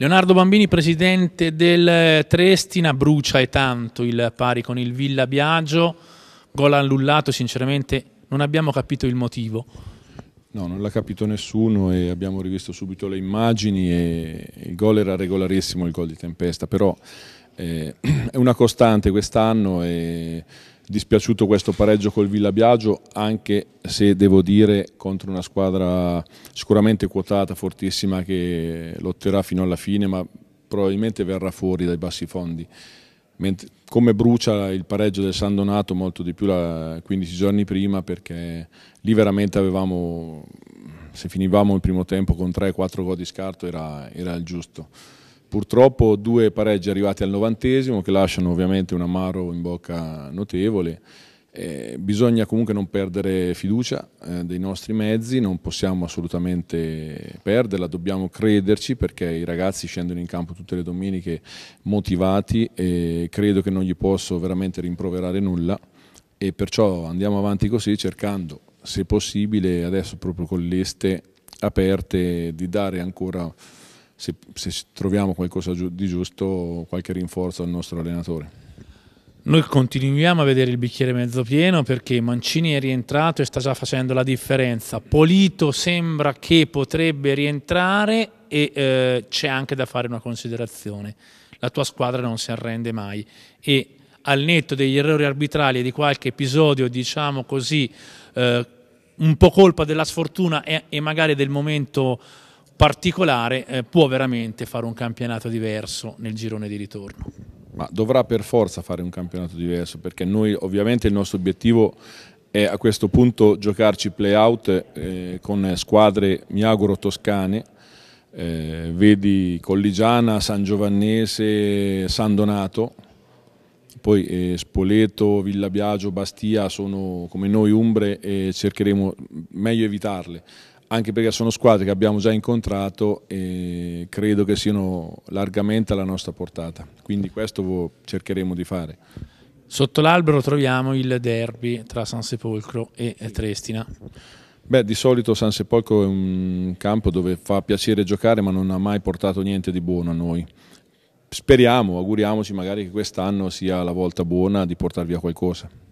Leonardo Bambini, presidente del Trestina, brucia e tanto il pari con il Villa Biagio, gol annullato, sinceramente non abbiamo capito il motivo. No, non l'ha capito nessuno e abbiamo rivisto subito le immagini e il gol era regolarissimo, il gol di Tempesta, però eh, è una costante quest'anno e dispiaciuto questo pareggio col Villa Biagio, anche se devo dire contro una squadra sicuramente quotata, fortissima, che lotterà fino alla fine, ma probabilmente verrà fuori dai bassi fondi. Mentre, come brucia il pareggio del San Donato molto di più la, 15 giorni prima, perché lì veramente avevamo, se finivamo il primo tempo con 3-4 gol di scarto era, era il giusto. Purtroppo due pareggi arrivati al novantesimo che lasciano ovviamente un amaro in bocca notevole. Eh, bisogna comunque non perdere fiducia eh, dei nostri mezzi, non possiamo assolutamente perderla, dobbiamo crederci perché i ragazzi scendono in campo tutte le domeniche motivati e credo che non gli posso veramente rimproverare nulla e perciò andiamo avanti così cercando se possibile adesso proprio con le liste aperte di dare ancora se, se troviamo qualcosa di giusto, qualche rinforzo al nostro allenatore. Noi continuiamo a vedere il bicchiere mezzo pieno perché Mancini è rientrato e sta già facendo la differenza. Polito sembra che potrebbe rientrare e eh, c'è anche da fare una considerazione. La tua squadra non si arrende mai e al netto degli errori arbitrali e di qualche episodio, diciamo così, eh, un po' colpa della sfortuna e, e magari del momento particolare eh, può veramente fare un campionato diverso nel girone di ritorno. Ma dovrà per forza fare un campionato diverso perché noi ovviamente il nostro obiettivo è a questo punto giocarci play-out eh, con squadre, mi auguro, toscane, eh, vedi Colligiana, San Giovannese, San Donato, poi eh, Spoleto, Villa Biagio, Bastia sono come noi Umbre e cercheremo meglio evitarle, anche perché sono squadre che abbiamo già incontrato e credo che siano largamente alla nostra portata, quindi questo cercheremo di fare. Sotto l'albero troviamo il derby tra San Sepolcro e Trestina. Beh, di solito San Sepolcro è un campo dove fa piacere giocare ma non ha mai portato niente di buono a noi. Speriamo, auguriamoci magari che quest'anno sia la volta buona di portar via qualcosa.